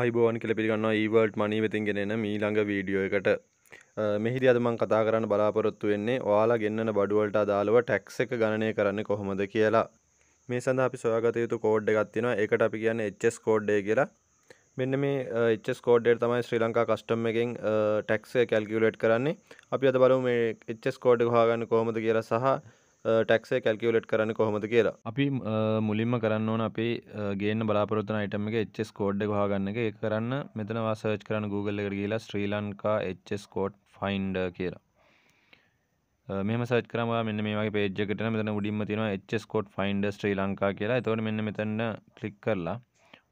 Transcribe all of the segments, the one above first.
අයිබෝන් කෙල පිගන්න ඒවල්ට e මනී වෙතින් ගෙනෙන මීළඟ වීඩියෝ එකට මෙහිද අදමං කතා කරන්න බලාපොරොත්තු වෙන්නේ ඔයාලා ගෙන්න්නන බඩුවලට අදාළව ටැක්ස එක ගණනය කරන්න කොහොමද කියලා මේ සඳ අපි සොයාගත යුතු කෝඩ් එකත්තින එකට අපි කියන්න එච්චස් කෝඩ්ඩේ කියලා මෙන්න මේ එච්චස් කෝඩ්ඩේ තමයි ශ්‍රී ලංකා කස්ටම් එකෙන් ටැක්ස කැල්කිවලට් කරන්නේ අපි අද බලු මේ එච්චස් කෝඩ් හාගන්න කොහොමද කියලා සහ ටැක්සේ කැල්කිවලට් කරන්න කොහොමද කියලා අපි මුලින්ම කරන්න ඕන අපි ගේන බලාපොරත්තුන අයිටම එක එච්චස් කෝඩ් එක හගන්න එක ඒ කරන්න මෙතනවා සර්ච් කරන්න Google එකට කියලා Sri Lanka HS code find කියලා මෙම සච් කරම මෙන්න මේ වගේ පේජකට මෙතන උඩින්ම තියෙනවා HS code find Sri Lanka කියලා එතවට මෙන්න මෙතන්න කලික් කරලා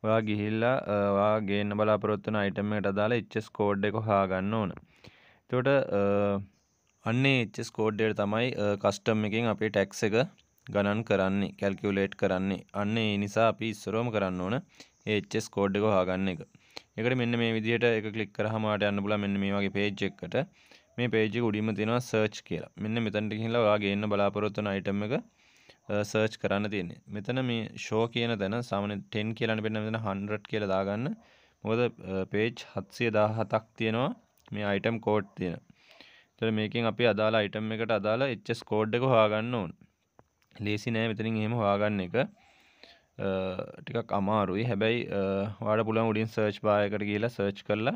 ඔයා ගිහිල්ලා වා ගේන්න බලාපොරොත්තුන අයිටම එකට අදාලා එච්චස් කෝඩ් එක හාගන්න ඕන එතකොට අන්නේ එච්චස් කෝඩ්ඩයට තමයි කස්ටම් එකින් අපේ ටැක්ස එක ගණන් කරන්නේ කැල්කිවලේට් කරන්නේ අන්න ඒ නිසා අපි ඉස්සරෝම කරන්න ඕන ඒච්චස් කෝඩ් එක හාගන්න එක එකට මෙන්න මේ විදිහට එක ක්ලික් කරහමට යන්න පුළුවන් මෙන්න මේ වගේ page එකකට මේ page එක උඩින්ම තියෙනවා search කියලා. මෙන්න මෙතනට ගිහිල්ලා ඔයා ගේන්න බලාපොරොත්තු වෙන item එක search කරන්න තියෙන්නේ. මෙතන මේ show කියන තැන සාමාන්‍ය 10 කියලානේ පෙන්නන මෙතන 100 කියලා දාගන්න. මොකද page 717ක් තියෙනවා මේ item code තියෙන. තර මේකින් අපි අදාළ අයිටම් එකට අදාළ එච්චස් කෝඩ් එක හොයාගන්න ඕන ලේසි නෑ මෙතනින් එහෙම හොයාගන්න එක ටිකක් අමාරුයි හැබැයි වාඩ පුළන් උඩින් සර්ච් බායකට කියලා සර්ච් කරලා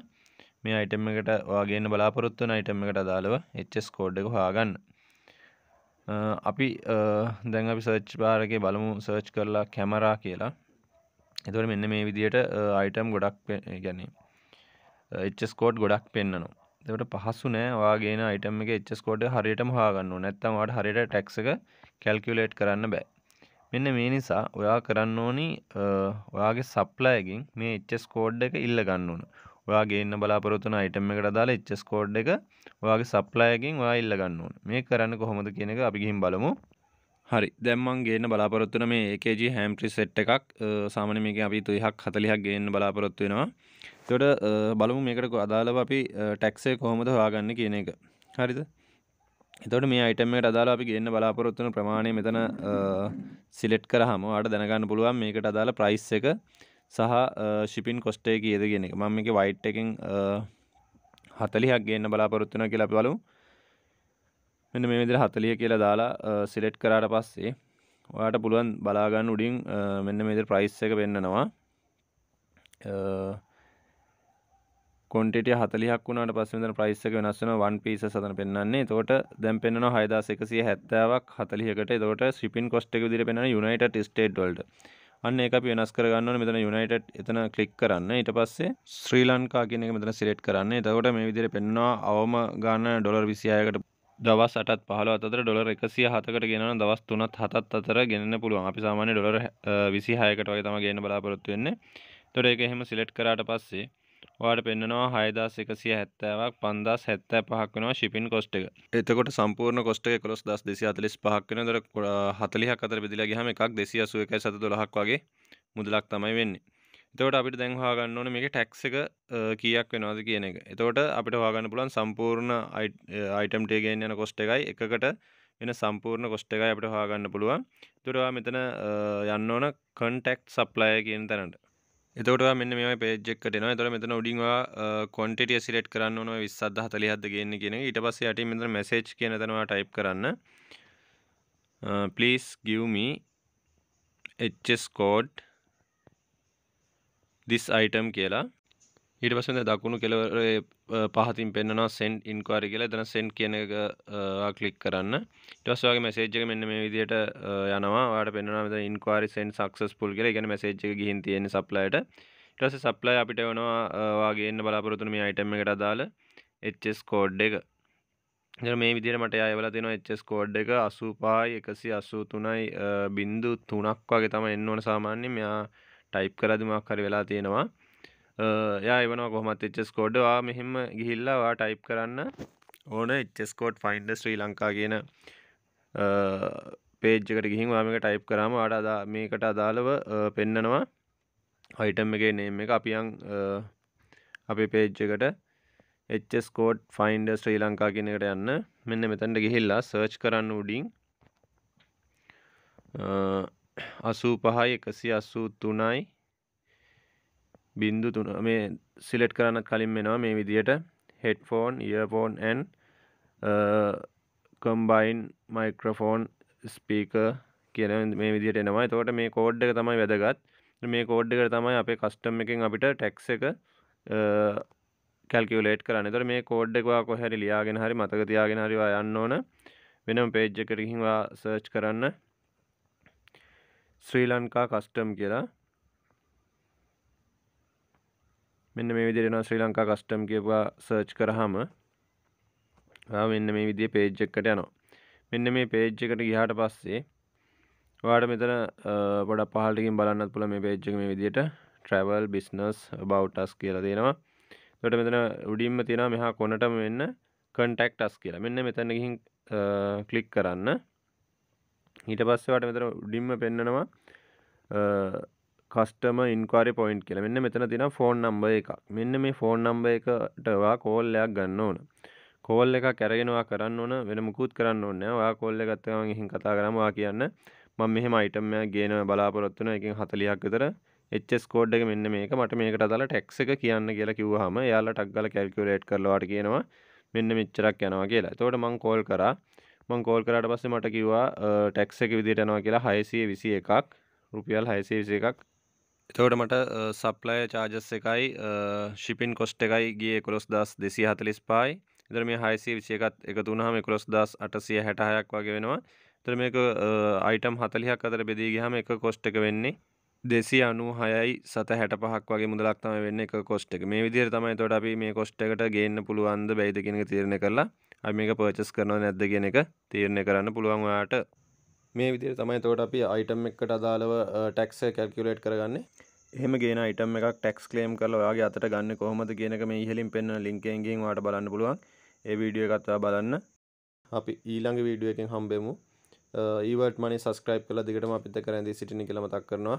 මේ අයිටම් එකට වාගේන්න බලාපොරොත්තු වන අයිටම් එකට අදාළව එච්චස් කෝඩ් එක හොයාගන්න අපි දැන් අපි සර්ච් බාරගේ බලමු සර්ච් කරලා කැමරා කියලා එතුවට මෙන්න මේ විදියට අයිටම් ගොඩක් ගැනේ එච්චස්කෝඩ් ගොඩක් පෙන්න්නනවා දෙවට පහසු නෑ වාගේන අයිටම් එක එච්චස්කෝඩ හරියටම හාගන්න නැත්තම් වාට හරියට ටැක්ස එක කැල්කියුලේට් කරන්න බෑ මෙන්න මේ නිසා ඔයා කරන්න ඕනි ඔයාගේ සප්ලයකින් මේ එච්චස්කෝඩ් එක ඉල්ල ගන්න ඕන ඔයාගේන්න බලාපොරොතුන අයිටම් එකට දාලා එච්චස්කෝඩ් එක ඔයාගේ සප්ලයකින් වා ඉල්ල ගන්න ඕන මේ කරන්න කොහොමද කියන එක අපිගිහින් බලමු හරි දැම්මන් ගේන්න බලාපොරොත්තුන මේ ඒකජ හැම්ට්‍රි සෙට් එකක් සාමනමක අපි තුහක් හතලිහක් ගේන්න බලාපොරොත්තු වෙනවා තොට බලමු මේකට අදාළව අපි ටැක්සේ කොහොමද හොයාගන්න කියන එක හරිද එතොට මේ අයිටමට අදාල අපි ගන්න බලාපොරොත්තුන ප්‍රමාණය මෙතන සිලෙට් කරහම අට දැනගන්න පුළුවන් මේකට අදාළ ප්‍රයිස් එක සහ ශිපින් කොස්ටේ කියද කියෙන එක මම එක වයිට් එකින් හතලිහක් ගන්න බලාපොරොත්තුන කියලා අපි බලු මෙන්න මේ විදිර හතලිය කියලා දාලා සිලෙට් කරාට පස්සේ ඔයාට පුළුවන් බලාගන්න උඩින් මෙන්න මේදර ප්‍රයිස් එක වෙන්නනවා කොන්ටට හතලියක් වුණට පස්සෙන් ප්‍රයිස්සක වෙනස්සන වන් පිස සතන පෙන්න්නේ තෝට දැම් පෙන්න්න හයදාස එකසිය හැත්තාවක් හතලියකට තෝට ශිපින් කොස්ට එක දිර පෙන යුනයිට ස්ටේට් ොල්ඩ අන්න එක වෙනස් කරගන්න මෙතන යුනයිට එතන කලික් කරන්න ඊට පස්සේ ශ්‍රී ලංකා කියනෙ මෙතන සිරෙට් කරන්න තකොට මේ විදිර පෙන්වා අවම ගන්න ඩොලර් විසියායකට දවස් අටත් පහල අතර ඩොලර් එකසිය හතකට ගෙනන දවස් තුනත් හතත් අතර ගෙනන්න පුළුවන් අපි සාමාන්‍ය ඩොලර් විසි හයකට වගේ තම ගන්න බලාපොරොත්තු වෙන්නේ තොට එක එහෙම සිලෙට් කරට පස්සේ වාට පෙන්න්නනවා හයදස් එකසිය හැත්තාවක් පන්දස් හැත්තෑ පහක් වෙනවා ශිපින් කොස්ට එක එතකොට සම්පූර්ණ කොස්ට කොස් දස් දෙසි අතලිස් පහක් වෙන දර හතලිහ අතර බෙදිලා ගහම එකක් දෙසි අසුව එකයි සත දොළහක් වගේ මුදලක් තමයි වෙන්නේ එතකොට අපිට දැන් හාගන්න ඕන මේක ටැක්ස එක කියක් වෙනවාද කියන එක එතකොට අපිට හාගන්න පුලන් සම්පූර්ණ අයිටම්ටේ ගෙන් යන කොස්ට එකයි එකකට එන සම්පූර්ණ කොස්ට එකයි අපිට හාගන්න පුළුවන් තුරවා මෙතන යන්න ඕන කන්ටෙක්් සප්ලාය කියන තැනට එතකොට මෙන්න මේ පේජෙක් ටන තොර මෙතන උඩින්වා කොන්ටිය සිලට් කරන්න ඕන විස්සද හතලිහත් ගන්න කියෙන ඊට පස්ස යට මෙතන මැසේච් කියනතනවා ටයිප් කරන්න පලිස් ගියමි එච්චස්කෝඩ් දිස් අයිටම් කියලා ඊට පසුද දකුණු කෙලවර පහතින් පෙන්න්නවා සෙන්් ඉන්කාරි කියලා දන සෙන්් කියන එක කලික් කරන්න ඉටස්වාගේ මැසේජ්ක මෙන්න මේ විදියට යනවා වාට පෙන්නවා ඉන්කාරි සෙන් සක්සස් පුල් කියල ගැන මැසේජ්ක ගිහින් තියෙන සප්ලයිට ඉටස සප්ලයි අපිට වනවාගේ එන්න බලාපොරතුන මේ අයිටම එකට අදාල එච්චස් කෝඩ් එක මේ විදිර මට අයවල තින එච්චස් කෝඩ් එක අසුපායි එකසි අසූ තුනයි බින්දු තුනක් වගේ තම එන්න ඕන සාමාන්‍ය මෙයා ටයිප් කරදිමක් හරි වෙලා තියෙනවා යා එවනවා කොහමත් එච්චස්කෝඩ්වා මෙහෙම ගිහිල්ලවා ටයිප් කරන්න ඕන එච්චස්කෝඩ් ෆයින්ඩ ශ්‍රී ලංකා කියන පේජ්කට ගිහින් වාමික ටයිප් කරම අඩ අදා මේකට අදාළව පෙන්නනවා අයිටම් එක නේම් එක අපියන් අපේ පේජ්ජකට එච්චස්කෝඩ් ෆයින්ඩ ශ්‍රී ලංකා කියනකට යන්න මෙන්න මෙතැන්ට ගිහිල්ලා සර්ච් කරන්න උඩින් අසූ පහයි එකසි අසූ තුනයි බින්දු තුන මේ සිලෙට් කරන්න කලින් වෙනවා මේ විදියට headphone earphone and combine microphone speaker කියන මේ විදිට එනවා තෝට මේ කෝඩ් එක තමයි වැදගත් මේ කෝඩ් එකට තමයි අපේ කස්ටම් එකින් අපිට ටැක්ස් එක කැල්කිවලේට් කරන්න තොර මේ කෝඩ් එකවා කොහැරි ලියාගෙන හරි මතක තියාගෙන හරිවා යන්න ඕන වෙනම් පේජ්ජ කරහිවා සර්ච් කරන්න ශ්‍රී ලංකා කස්ටම් කියලා මෙන්න මේ විදිහට එනවා ශ්‍රී ලංකා කස්ටම් කියපුවා සර්ච් කරාම ආ මෙන්න මේ විදිහේ page එකකට යනවා මෙන්න මේ page එකට ගියාට පස්සේ ඔයාට මෙතන පොඩක් පහළටකින් බලන්නත් පුළුවන් මේ page එක මේ විදිහට travel business about us කියලා දෙනවා එතකොට මෙතන උඩින්ම තියෙනවා මෙහා කොනටම මෙන්න contact us කියලා මෙන්න මෙතන ගිහින් ක්ලික් කරන්න ඊට පස්සේ වට මෙතන උඩින්ම පෙන්නනවා කස්ටම ඉන්කාරි පොයින්් කියල මෙන්න මෙතන තින ෆෝන් නම්බ එකක් මෙන්න මේ ෆෝන් නම්බ එකටවා කෝල්ලයක් ගන්න ඕන කෝල් එක කැරගෙනවා කරන්න ඕන වෙනමුකුත් කරන්න ඕන්න වා කොල්ල ගත්තවන් හින් කතා කරමවා කියන්න මං මෙහෙම අයිටම්ය ගේන බලාපොරොත්තුන එකින් හතලියක් විතර එච්චස් කෝඩ් එක මෙන්න මේක මට මේකට අදාලා ටැක්ස එක කියන්න කියලා කිව්වහම යාලා ටක්ගල කැල්කියුලේට් කරලවාට කියනවා මෙන්න මෙච්චරක් යනවා කියලා තෝට මං කෝල් කරා මං කෝල් කරාට පස්සේ මට කිව්වා ටැක්ස එක විදිහට යනවා කියලා හයසිය විසි එකක් රුපියල් හයසිය විසි එකක් එතවට මට සප්ලය චාජස් එකයි ශිපින් කොස්්ට එකයි ගිය කොස් දස් දෙසි හතලිස් පායි ඉදර මේ හයිසි විෂයකත් එක තුනහම කොස් දස් අටසිය හැටහයක් වගේ වෙනවා තර මේක අයිටම් හතලිහක් අතර බෙදී ගහම එක කොස්්ට එක වෙන්නේ දෙසි අනු හයයි සත හැට පහක් වගේ මුදලක්තම වෙන්න එක කොස්්ට එක මේ විදිර තමයි තොට අපි මේ කොස්්ට එකට ගේන්න පුළුවන්ද බැයිදකිනක තීරණ කරලා අ මේක පර්චස් කරනවා නැද්ද කියෙන එක තීරණය කරන්න පුළුවන් ඔයාට මේ විදිර තමයි තෝට අපි අයිටම් එකට අදාළව ටැක්ස කැල්කිලේට් කරගන්න එහම ගෙන අයිටම් එකක් ටැක්ස් කලේම් කරල ඔයාගේ අතට ගන්න කොහොමද කියනක මේ ඉහලින් පෙන්න්න ලිංකෙන්ගෙන් වාට බලන්න පුළුවන් ඒ වීඩියෝ කත්තා බලන්න අපි ඊළඟ වීඩියුව එකෙන් හම්බෙමු ඊවට මනි සස්ක්‍රයිප් කල දිගටම අපිත කරදි සිටිනි කළමතක් කරනවා